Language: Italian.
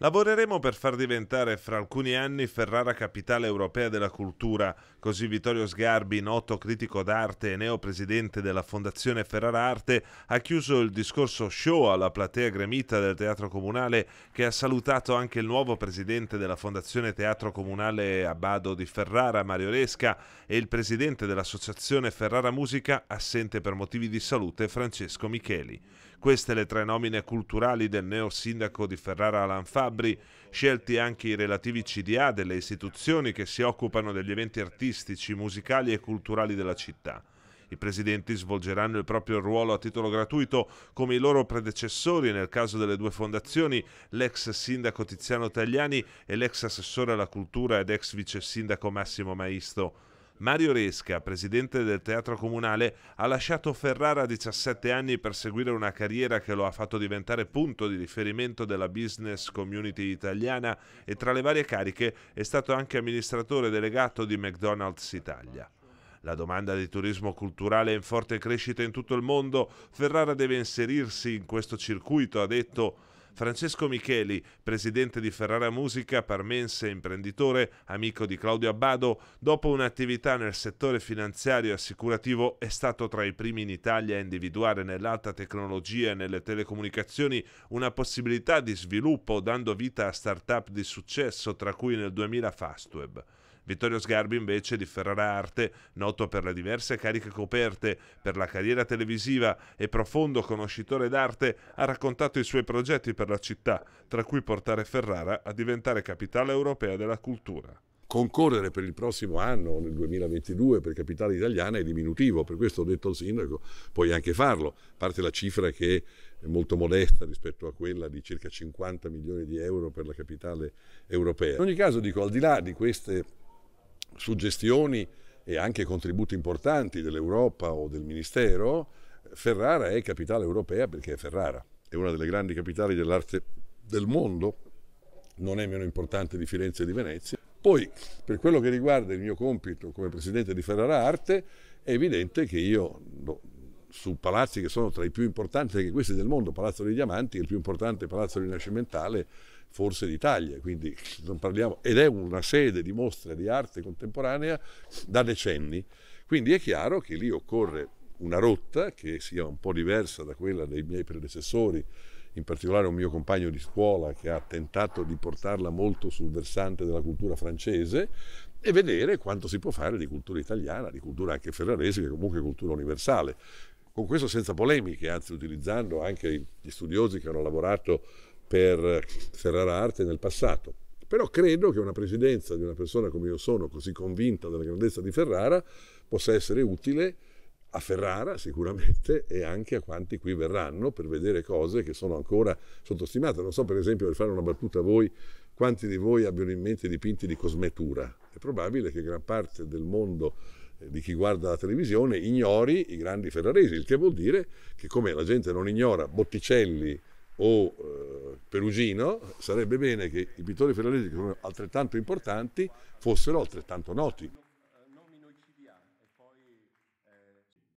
Lavoreremo per far diventare fra alcuni anni Ferrara capitale europea della cultura, così Vittorio Sgarbi, noto critico d'arte e neopresidente della Fondazione Ferrara Arte, ha chiuso il discorso show alla platea gremita del Teatro Comunale che ha salutato anche il nuovo presidente della Fondazione Teatro Comunale Abbado di Ferrara, Mario Resca, e il presidente dell'Associazione Ferrara Musica, assente per motivi di salute, Francesco Micheli. Queste le tre nomine culturali del neo sindaco di Ferrara Alan Fabri, scelti anche i relativi CDA delle istituzioni che si occupano degli eventi artistici, musicali e culturali della città. I presidenti svolgeranno il proprio ruolo a titolo gratuito come i loro predecessori, nel caso delle due fondazioni, l'ex sindaco Tiziano Tagliani e l'ex assessore alla cultura ed ex vice sindaco Massimo Maisto. Mario Resca, presidente del Teatro Comunale, ha lasciato Ferrara a 17 anni per seguire una carriera che lo ha fatto diventare punto di riferimento della business community italiana e tra le varie cariche è stato anche amministratore delegato di McDonald's Italia. La domanda di turismo culturale è in forte crescita in tutto il mondo, Ferrara deve inserirsi in questo circuito, ha detto Francesco Micheli, presidente di Ferrara Musica, parmense, imprenditore, amico di Claudio Abbado, dopo un'attività nel settore finanziario e assicurativo è stato tra i primi in Italia a individuare nell'alta tecnologia e nelle telecomunicazioni una possibilità di sviluppo dando vita a start-up di successo, tra cui nel 2000 Fastweb. Vittorio Sgarbi invece di Ferrara Arte, noto per le diverse cariche coperte, per la carriera televisiva e profondo conoscitore d'arte, ha raccontato i suoi progetti per la città, tra cui portare Ferrara a diventare capitale europea della cultura concorrere per il prossimo anno, nel 2022, per capitale italiana è diminutivo, per questo ho detto al sindaco, puoi anche farlo. A parte la cifra che è molto modesta rispetto a quella di circa 50 milioni di euro per la capitale europea. In ogni caso, dico, al di là di queste suggestioni e anche contributi importanti dell'Europa o del Ministero, Ferrara è capitale europea perché è Ferrara, è una delle grandi capitali dell'arte del mondo, non è meno importante di Firenze e di Venezia. Poi, per quello che riguarda il mio compito come presidente di Ferrara Arte, è evidente che io su palazzi che sono tra i più importanti, anche questi del mondo, Palazzo dei Diamanti, il più importante palazzo rinascimentale, forse d'Italia, quindi non parliamo, ed è una sede di mostre di arte contemporanea da decenni. Quindi è chiaro che lì occorre una rotta che sia un po' diversa da quella dei miei predecessori, in particolare un mio compagno di scuola che ha tentato di portarla molto sul versante della cultura francese e vedere quanto si può fare di cultura italiana, di cultura anche ferrarese, che comunque è cultura universale. Con questo senza polemiche, anzi utilizzando anche gli studiosi che hanno lavorato per Ferrara Arte nel passato. Però credo che una presidenza di una persona come io sono, così convinta della grandezza di Ferrara, possa essere utile a Ferrara sicuramente e anche a quanti qui verranno per vedere cose che sono ancora sottostimate. Non so per esempio per fare una battuta a voi quanti di voi abbiano in mente dipinti di cosmetura. È probabile che gran parte del mondo eh, di chi guarda la televisione ignori i grandi ferraresi, il che vuol dire che come la gente non ignora Botticelli o eh, perugino, sarebbe bene che i pittori ferraresi, che sono altrettanto importanti, fossero altrettanto noti.